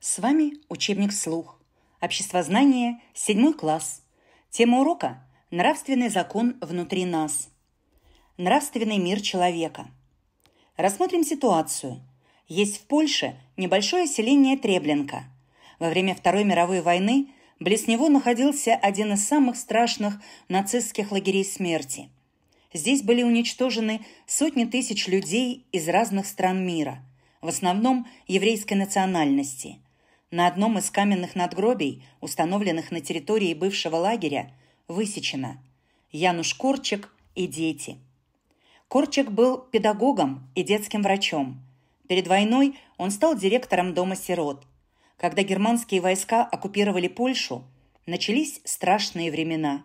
С вами учебник «Слух». Обществознание, седьмой класс. Тема урока – нравственный закон внутри нас. Нравственный мир человека. Рассмотрим ситуацию. Есть в Польше небольшое селение Треблинка. Во время Второй мировой войны близ него находился один из самых страшных нацистских лагерей смерти. Здесь были уничтожены сотни тысяч людей из разных стран мира, в основном еврейской национальности – на одном из каменных надгробий, установленных на территории бывшего лагеря, высечено «Януш Корчик и дети». Корчик был педагогом и детским врачом. Перед войной он стал директором дома сирот. Когда германские войска оккупировали Польшу, начались страшные времена.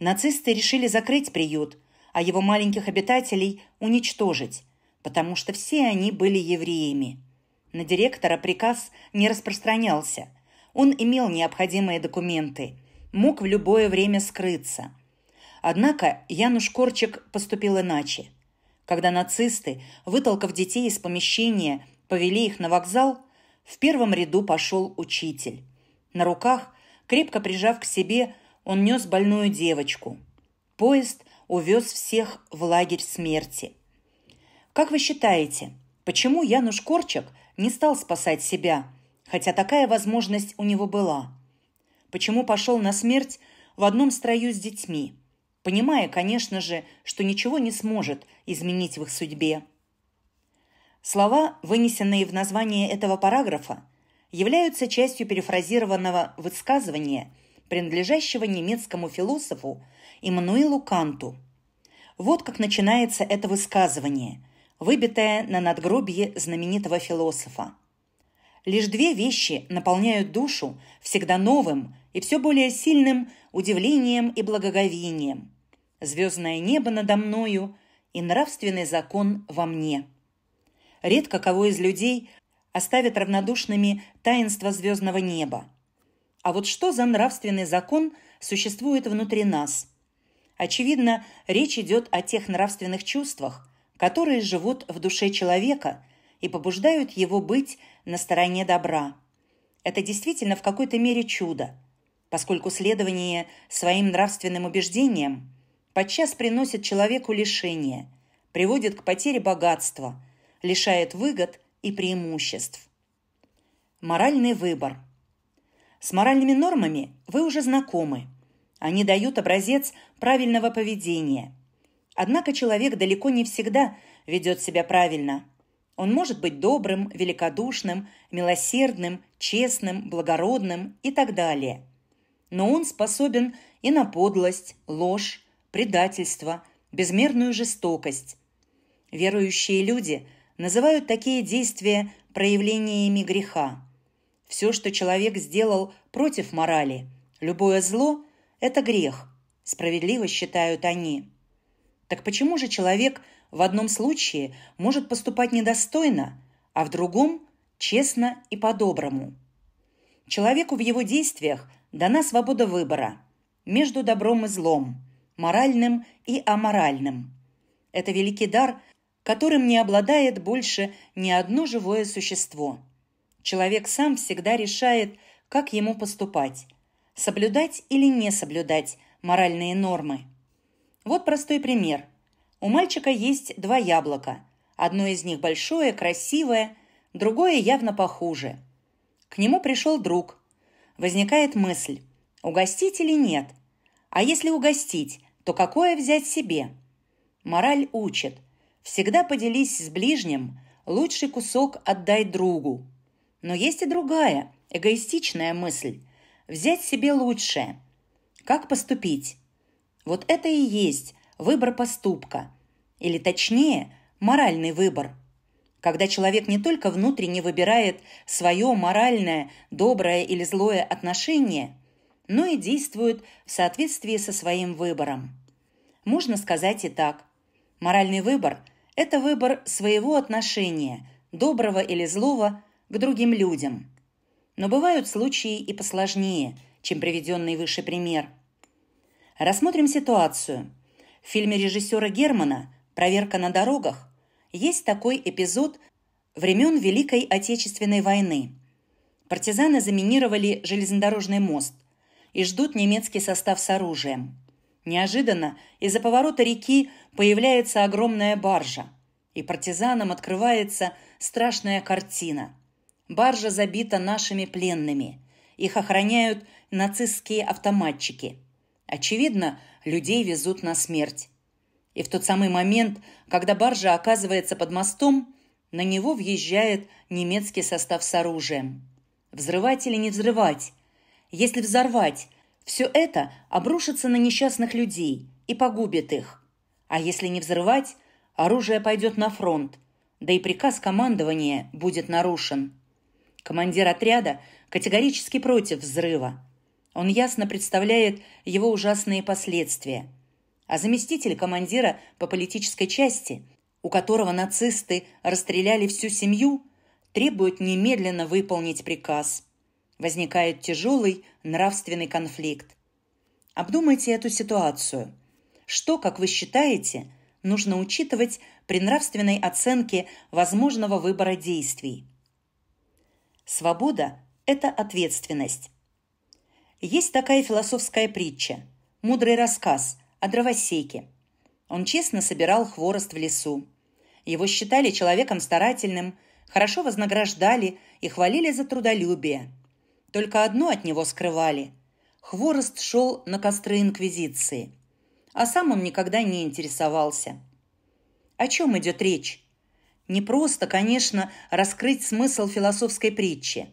Нацисты решили закрыть приют, а его маленьких обитателей уничтожить, потому что все они были евреями – на директора приказ не распространялся. Он имел необходимые документы, мог в любое время скрыться. Однако Януш Корчик поступил иначе. Когда нацисты, вытолкав детей из помещения, повели их на вокзал, в первом ряду пошел учитель. На руках, крепко прижав к себе, он нес больную девочку. Поезд увез всех в лагерь смерти. Как вы считаете, почему Януш Корчак не стал спасать себя, хотя такая возможность у него была. Почему пошел на смерть в одном строю с детьми, понимая, конечно же, что ничего не сможет изменить в их судьбе. Слова, вынесенные в название этого параграфа, являются частью перефразированного высказывания, принадлежащего немецкому философу Иммануилу Канту. Вот как начинается это высказывание, выбитая на надгробье знаменитого философа. Лишь две вещи наполняют душу всегда новым и все более сильным удивлением и благоговением. Звездное небо надо мною и нравственный закон во мне. Редко кого из людей оставят равнодушными таинство звездного неба. А вот что за нравственный закон существует внутри нас? Очевидно, речь идет о тех нравственных чувствах, которые живут в душе человека и побуждают его быть на стороне добра. Это действительно в какой-то мере чудо, поскольку следование своим нравственным убеждениям подчас приносит человеку лишение, приводит к потере богатства, лишает выгод и преимуществ. Моральный выбор. С моральными нормами вы уже знакомы. Они дают образец правильного поведения – Однако человек далеко не всегда ведет себя правильно. Он может быть добрым, великодушным, милосердным, честным, благородным и так далее. Но он способен и на подлость, ложь, предательство, безмерную жестокость. Верующие люди называют такие действия проявлениями греха. Все, что человек сделал против морали, любое зло – это грех, справедливо считают они. Так почему же человек в одном случае может поступать недостойно, а в другом – честно и по-доброму? Человеку в его действиях дана свобода выбора между добром и злом, моральным и аморальным. Это великий дар, которым не обладает больше ни одно живое существо. Человек сам всегда решает, как ему поступать – соблюдать или не соблюдать моральные нормы – вот простой пример. У мальчика есть два яблока. Одно из них большое, красивое, другое явно похуже. К нему пришел друг. Возникает мысль, угостить или нет? А если угостить, то какое взять себе? Мораль учит. Всегда поделись с ближним, лучший кусок отдай другу. Но есть и другая, эгоистичная мысль. Взять себе лучшее. Как поступить? Вот это и есть выбор поступка. Или точнее, моральный выбор. Когда человек не только внутренне выбирает свое моральное, доброе или злое отношение, но и действует в соответствии со своим выбором. Можно сказать и так. Моральный выбор – это выбор своего отношения, доброго или злого, к другим людям. Но бывают случаи и посложнее, чем приведенный выше пример – Рассмотрим ситуацию. В фильме режиссера Германа «Проверка на дорогах» есть такой эпизод времен Великой Отечественной войны. Партизаны заминировали железнодорожный мост и ждут немецкий состав с оружием. Неожиданно из-за поворота реки появляется огромная баржа, и партизанам открывается страшная картина. Баржа забита нашими пленными. Их охраняют нацистские автоматчики – Очевидно, людей везут на смерть. И в тот самый момент, когда баржа оказывается под мостом, на него въезжает немецкий состав с оружием. Взрывать или не взрывать? Если взорвать, все это обрушится на несчастных людей и погубит их. А если не взрывать, оружие пойдет на фронт, да и приказ командования будет нарушен. Командир отряда категорически против взрыва. Он ясно представляет его ужасные последствия. А заместитель командира по политической части, у которого нацисты расстреляли всю семью, требует немедленно выполнить приказ. Возникает тяжелый нравственный конфликт. Обдумайте эту ситуацию. Что, как вы считаете, нужно учитывать при нравственной оценке возможного выбора действий? Свобода – это ответственность. Есть такая философская притча, мудрый рассказ о дровосеке. Он честно собирал хворост в лесу. Его считали человеком старательным, хорошо вознаграждали и хвалили за трудолюбие. Только одно от него скрывали. Хворост шел на костры Инквизиции. А сам он никогда не интересовался. О чем идет речь? Не просто, конечно, раскрыть смысл философской притчи.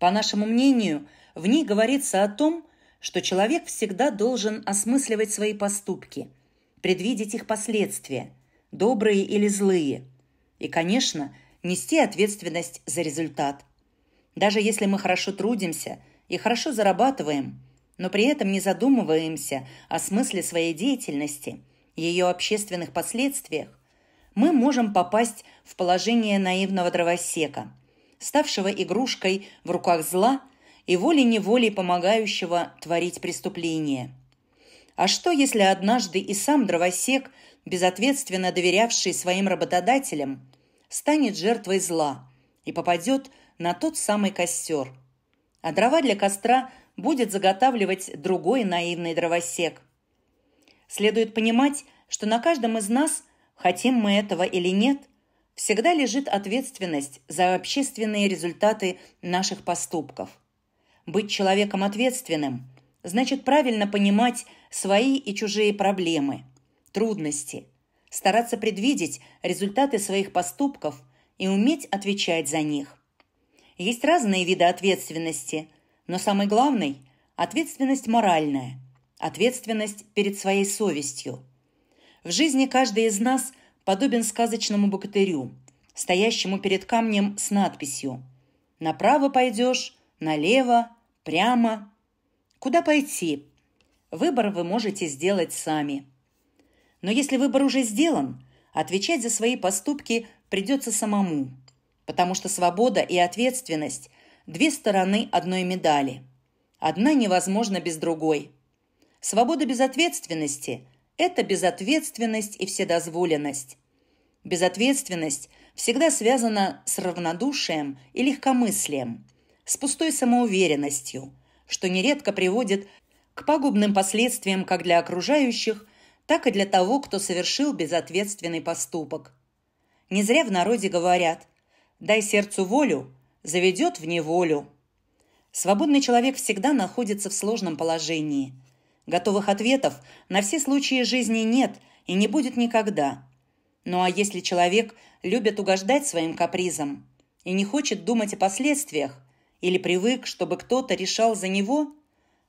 По нашему мнению – в ней говорится о том, что человек всегда должен осмысливать свои поступки, предвидеть их последствия, добрые или злые, и, конечно, нести ответственность за результат. Даже если мы хорошо трудимся и хорошо зарабатываем, но при этом не задумываемся о смысле своей деятельности, ее общественных последствиях, мы можем попасть в положение наивного дровосека, ставшего игрушкой в руках зла и волей-неволей помогающего творить преступление. А что, если однажды и сам дровосек, безответственно доверявший своим работодателям, станет жертвой зла и попадет на тот самый костер? А дрова для костра будет заготавливать другой наивный дровосек. Следует понимать, что на каждом из нас, хотим мы этого или нет, всегда лежит ответственность за общественные результаты наших поступков – быть человеком ответственным значит правильно понимать свои и чужие проблемы, трудности, стараться предвидеть результаты своих поступков и уметь отвечать за них. Есть разные виды ответственности, но самый главный – ответственность моральная, ответственность перед своей совестью. В жизни каждый из нас подобен сказочному богатырю, стоящему перед камнем с надписью «Направо пойдешь, налево, прямо. Куда пойти? Выбор вы можете сделать сами. Но если выбор уже сделан, отвечать за свои поступки придется самому, потому что свобода и ответственность – две стороны одной медали. Одна невозможна без другой. Свобода без ответственности – это безответственность и вседозволенность. Безответственность всегда связана с равнодушием и легкомыслием – с пустой самоуверенностью, что нередко приводит к пагубным последствиям как для окружающих, так и для того, кто совершил безответственный поступок. Не зря в народе говорят «дай сердцу волю, заведет в неволю». Свободный человек всегда находится в сложном положении. Готовых ответов на все случаи жизни нет и не будет никогда. Ну а если человек любит угождать своим капризам и не хочет думать о последствиях, или привык, чтобы кто-то решал за него,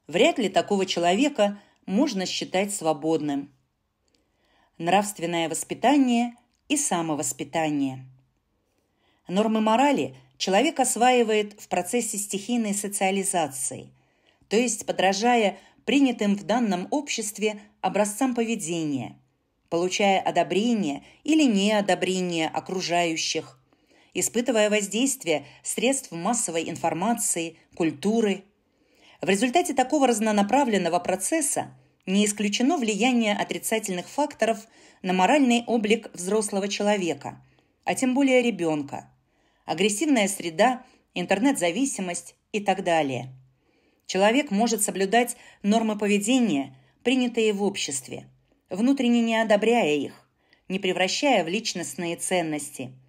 вряд ли такого человека можно считать свободным. Нравственное воспитание и самовоспитание. Нормы морали человек осваивает в процессе стихийной социализации, то есть подражая принятым в данном обществе образцам поведения, получая одобрение или неодобрение окружающих, испытывая воздействие средств массовой информации, культуры. В результате такого разнонаправленного процесса не исключено влияние отрицательных факторов на моральный облик взрослого человека, а тем более ребенка, агрессивная среда, интернет-зависимость и так далее. Человек может соблюдать нормы поведения, принятые в обществе, внутренне не одобряя их, не превращая в личностные ценности –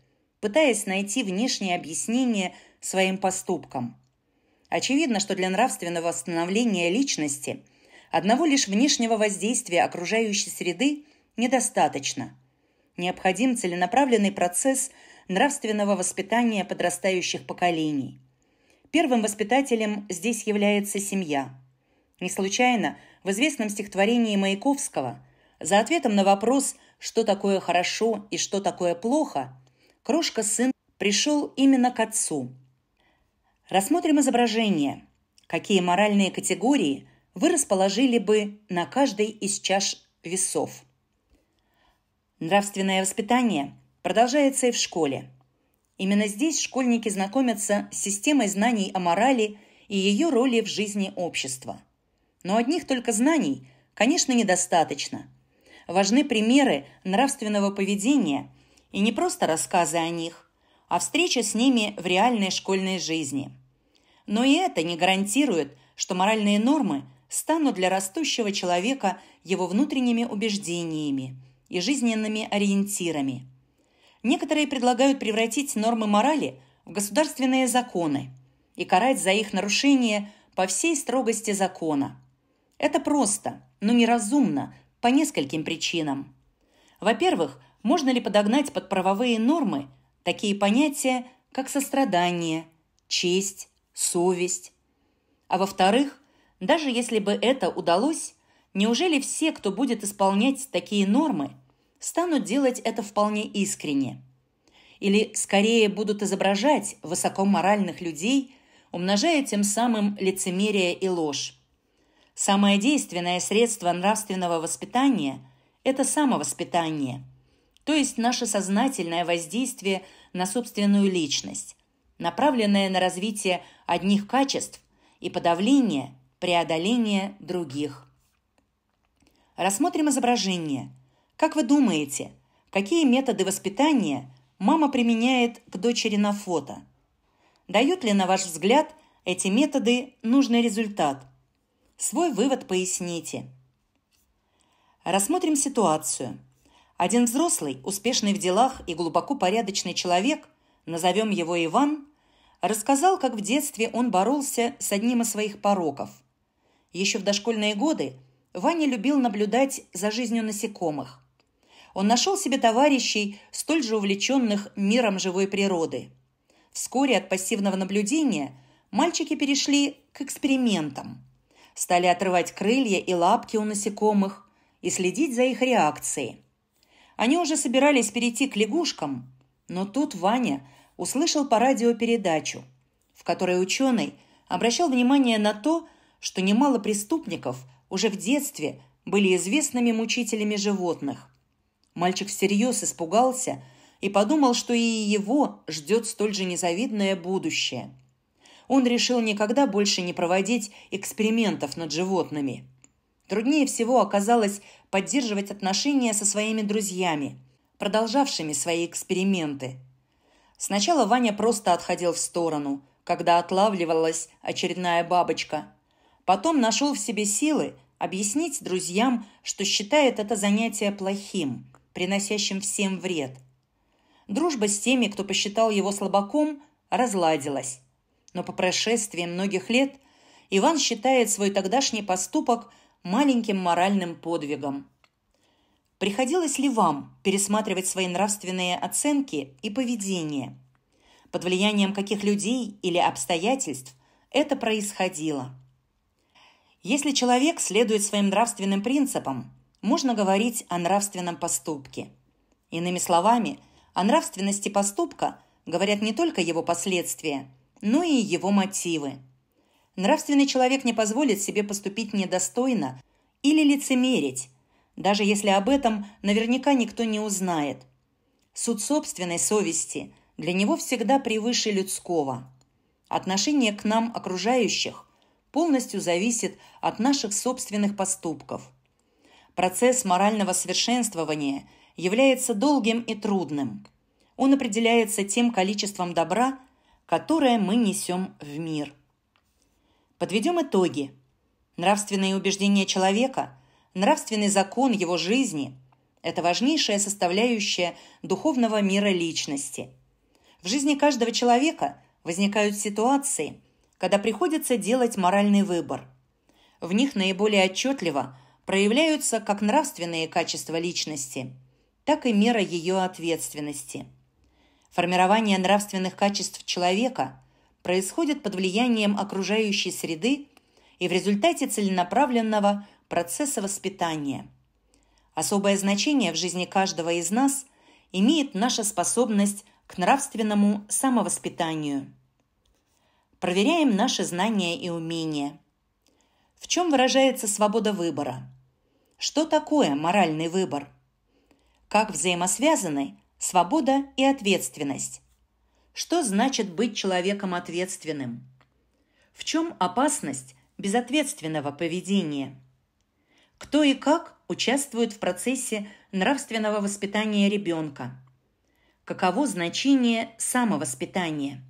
пытаясь найти внешнее объяснение своим поступкам. Очевидно, что для нравственного восстановления личности одного лишь внешнего воздействия окружающей среды недостаточно. Необходим целенаправленный процесс нравственного воспитания подрастающих поколений. Первым воспитателем здесь является семья. Не случайно в известном стихотворении Маяковского за ответом на вопрос «что такое хорошо и что такое плохо» Крошка-сын пришел именно к отцу. Рассмотрим изображение. Какие моральные категории вы расположили бы на каждой из чаш весов? Нравственное воспитание продолжается и в школе. Именно здесь школьники знакомятся с системой знаний о морали и ее роли в жизни общества. Но одних только знаний, конечно, недостаточно. Важны примеры нравственного поведения – и не просто рассказы о них, а встреча с ними в реальной школьной жизни. Но и это не гарантирует, что моральные нормы станут для растущего человека его внутренними убеждениями и жизненными ориентирами. Некоторые предлагают превратить нормы морали в государственные законы и карать за их нарушение по всей строгости закона. Это просто, но неразумно по нескольким причинам. Во-первых, можно ли подогнать под правовые нормы такие понятия, как сострадание, честь, совесть. А во-вторых, даже если бы это удалось, неужели все, кто будет исполнять такие нормы, станут делать это вполне искренне? Или скорее будут изображать высокоморальных людей, умножая тем самым лицемерие и ложь? Самое действенное средство нравственного воспитания – это самовоспитание – то есть наше сознательное воздействие на собственную личность, направленное на развитие одних качеств и подавление, преодоление других. Рассмотрим изображение. Как вы думаете, какие методы воспитания мама применяет к дочери на фото? Дают ли, на ваш взгляд, эти методы нужный результат? Свой вывод поясните. Рассмотрим ситуацию – один взрослый, успешный в делах и глубоко порядочный человек, назовем его Иван, рассказал, как в детстве он боролся с одним из своих пороков. Еще в дошкольные годы Ваня любил наблюдать за жизнью насекомых. Он нашел себе товарищей, столь же увлеченных миром живой природы. Вскоре от пассивного наблюдения мальчики перешли к экспериментам. Стали отрывать крылья и лапки у насекомых и следить за их реакцией. Они уже собирались перейти к лягушкам, но тут Ваня услышал по радио передачу, в которой ученый обращал внимание на то, что немало преступников уже в детстве были известными мучителями животных. Мальчик всерьез испугался и подумал, что и его ждет столь же незавидное будущее. Он решил никогда больше не проводить экспериментов над животными – Труднее всего оказалось поддерживать отношения со своими друзьями, продолжавшими свои эксперименты. Сначала Ваня просто отходил в сторону, когда отлавливалась очередная бабочка. Потом нашел в себе силы объяснить друзьям, что считает это занятие плохим, приносящим всем вред. Дружба с теми, кто посчитал его слабаком, разладилась. Но по прошествии многих лет Иван считает свой тогдашний поступок маленьким моральным подвигом. Приходилось ли вам пересматривать свои нравственные оценки и поведение? Под влиянием каких людей или обстоятельств это происходило? Если человек следует своим нравственным принципам, можно говорить о нравственном поступке. Иными словами, о нравственности поступка говорят не только его последствия, но и его мотивы – Нравственный человек не позволит себе поступить недостойно или лицемерить, даже если об этом наверняка никто не узнает. Суд собственной совести для него всегда превыше людского. Отношение к нам, окружающих, полностью зависит от наших собственных поступков. Процесс морального совершенствования является долгим и трудным. Он определяется тем количеством добра, которое мы несем в мир – Подведем итоги. Нравственные убеждения человека, нравственный закон его жизни – это важнейшая составляющая духовного мира личности. В жизни каждого человека возникают ситуации, когда приходится делать моральный выбор. В них наиболее отчетливо проявляются как нравственные качества личности, так и мера ее ответственности. Формирование нравственных качеств человека – происходят под влиянием окружающей среды и в результате целенаправленного процесса воспитания. Особое значение в жизни каждого из нас имеет наша способность к нравственному самовоспитанию. Проверяем наши знания и умения. В чем выражается свобода выбора? Что такое моральный выбор? Как взаимосвязаны свобода и ответственность? Что значит быть человеком ответственным? В чем опасность безответственного поведения? Кто и как участвует в процессе нравственного воспитания ребенка? Каково значение самовоспитания?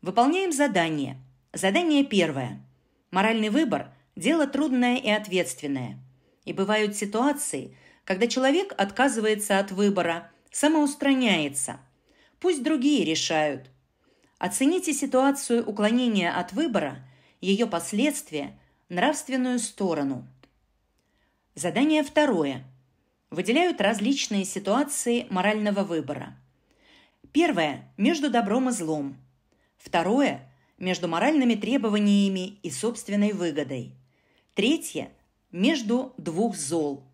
Выполняем задание. Задание первое. Моральный выбор – дело трудное и ответственное. И бывают ситуации, когда человек отказывается от выбора, самоустраняется – Пусть другие решают. Оцените ситуацию уклонения от выбора, ее последствия, нравственную сторону. Задание второе. Выделяют различные ситуации морального выбора. Первое – между добром и злом. Второе – между моральными требованиями и собственной выгодой. Третье – между двух зол.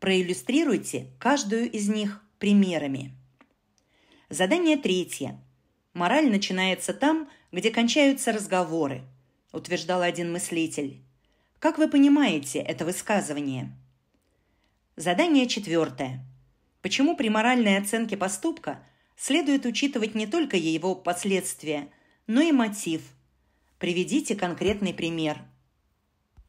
Проиллюстрируйте каждую из них примерами. Задание третье. Мораль начинается там, где кончаются разговоры, утверждал один мыслитель. Как вы понимаете это высказывание? Задание четвертое. Почему при моральной оценке поступка следует учитывать не только его последствия, но и мотив? Приведите конкретный пример –